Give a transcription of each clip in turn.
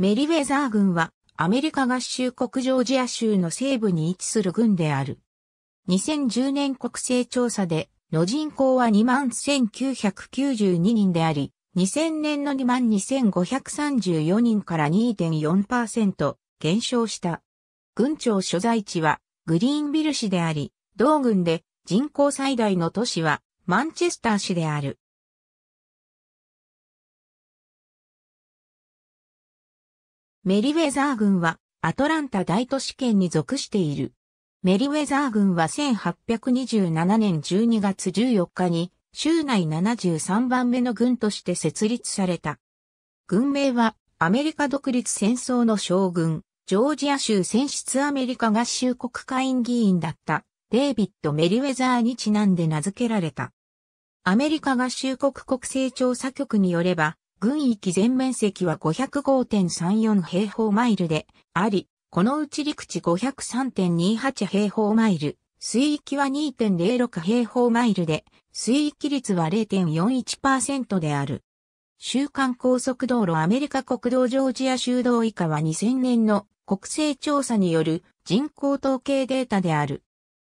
メリウェザー軍はアメリカ合衆国ジョージア州の西部に位置する軍である。2010年国勢調査での人口は21,992人であり、2000年の22,534人から2.4%減少した。軍庁所在地はグリーンビル市であり、同軍で人口最大の都市はマンチェスター市である。メリウェザー軍はアトランタ大都市圏に属している。メリウェザー軍は1827年12月14日に州内73番目の軍として設立された。軍名はアメリカ独立戦争の将軍、ジョージア州選出アメリカ合衆国会員議員だったデイビッド・メリウェザーにちなんで名付けられた。アメリカ合衆国国勢調査局によれば、軍域全面積は505.34平方マイルであり、このうち陸地503.28平方マイル、水域は2.06平方マイルで、水域率は0.41%である。週間高速道路アメリカ国道ジョージア州道以下は2000年の国勢調査による人口統計データである。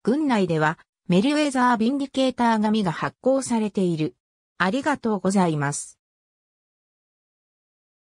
軍内ではメルウェザービンディケーター紙が発行されている。ありがとうございます。